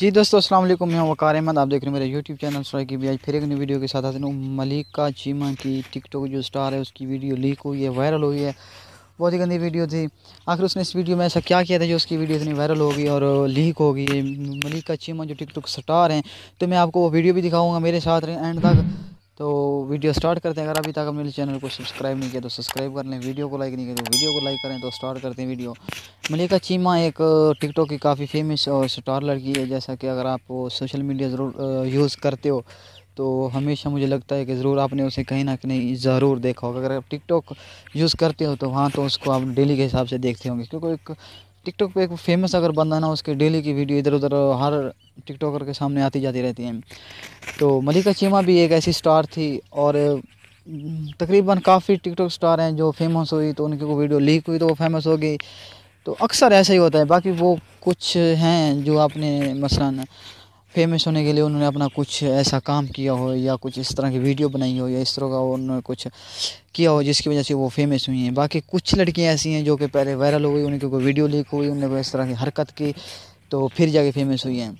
जी दोस्तों अस्सलाम वालेकुम मैं वकार अहमद आप देख रहे हैं मेरे यूट्यूब चैनल सराय की भी आज फिर एक नई वीडियो के साथ आते हैं मलिका चीमा की टिकटॉक जो स्टार है उसकी वीडियो लीक हुई है वायरल हुई है बहुत ही गंदी वीडियो थी आखिर उसने इस वीडियो में ऐसा क्या किया था जो उसकी वीडियो इतनी वायरल होगी और लीक होगी मलिका चीमा जो टिकटॉक स्टार हैं तो मैं आपको वो वीडियो भी दिखाऊँगा मेरे साथ एंड तक तो वीडियो स्टार्ट करते हैं अगर अभी तक मेरे चैनल को सब्सक्राइब नहीं किया तो सब्सक्राइब कर लें वीडियो को लाइक नहीं किया तो वीडियो को लाइक करें तो स्टार्ट करते हैं वीडियो मलिका चीमा एक टिकटॉक की काफ़ी फेमस और स्टार लड़की है जैसा कि अगर आप सोशल मीडिया ज़रूर यूज़ करते हो तो हमेशा मुझे लगता है कि ज़रूर आपने उसे कहीं ना कहीं ज़रूर देखा होगा अगर आप टिकटॉक यूज़ करते हो तो वहाँ तो उसको आप डेली के हिसाब से देखते होंगे क्योंकि एक टिकटॉक पे एक फेमस अगर बंदा ना उसके डेली की वीडियो इधर उधर हर टिकटॉकर के सामने आती जाती रहती हैं तो मलिका चीमा भी एक ऐसी स्टार थी और तकरीबन काफ़ी टिकटॉक स्टार हैं जो फेमस हुई तो उनकी को वीडियो लीक हुई तो वो फेमस हो गई तो अक्सर ऐसा ही होता है बाकी वो कुछ हैं जो आपने मसला फेमस होने के लिए उन्होंने अपना कुछ ऐसा काम किया हो या कुछ इस तरह की वीडियो बनाई हो या इस तरह का उन्होंने कुछ किया हो जिसकी वजह से वो फेमस हुई हैं बाकी कुछ लड़कियाँ ऐसी हैं जो कि पहले वायरल हो गई उनकी कोई वीडियो लीक हुई उनने कोई इस तरह की हरकत की तो फिर जाके फेमस हुई हैं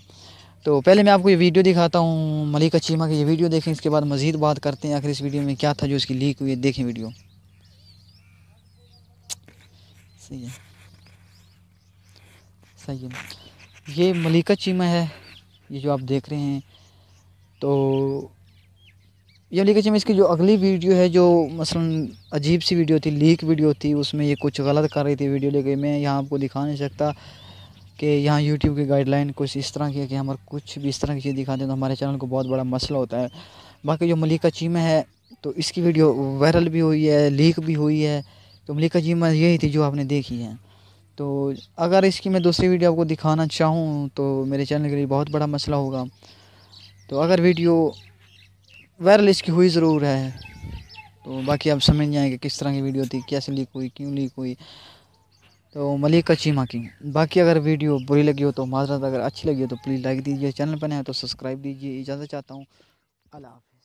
तो पहले मैं आपको ये वीडियो दिखाता हूँ मलिका चीमा की ये वीडियो देखें इसके बाद मज़ीद बात करते हैं आखिर इस वीडियो में क्या था जो इसकी लीक हुई है देखें वीडियो सही है सही है ये मलिका चीमा है ये जो आप देख रहे हैं तो ये लेके चलिए इसकी जो अगली वीडियो है जो मसलन अजीब सी वीडियो थी लीक वीडियो थी उसमें ये कुछ गलत कर रही थी वीडियो लेके मैं यहाँ आपको दिखा नहीं सकता कि यहाँ यूट्यूब की गाइडलाइन कुछ इस तरह की है कि हम कुछ भी इस तरह की चीज़ दिखाते हैं तो हमारे चैनल को बहुत बड़ा मसला होता है बाकी जो मलिका चीमा है तो इसकी वीडियो वायरल भी हुई है लीक भी हुई है तो मलिका चीमा यही थी जो आपने देखी है तो अगर इसकी मैं दूसरी वीडियो आपको दिखाना चाहूँ तो मेरे चैनल के लिए बहुत बड़ा मसला होगा तो अगर वीडियो वायरल इसकी हुई ज़रूर है तो बाकी आप समझ नहीं आएंगे किस तरह की वीडियो थी कैसे लीक हुई क्यों लीक हुई तो मलिका चीमा की बाकी अगर वीडियो बुरी लगी हो तो माजरत अगर अच्छी लगी हो तो प्लीज़ लाइक दीजिए चैनल पर नया तो सब्सक्राइब दीजिए इजाज़त चाहता हूँ अल्लाह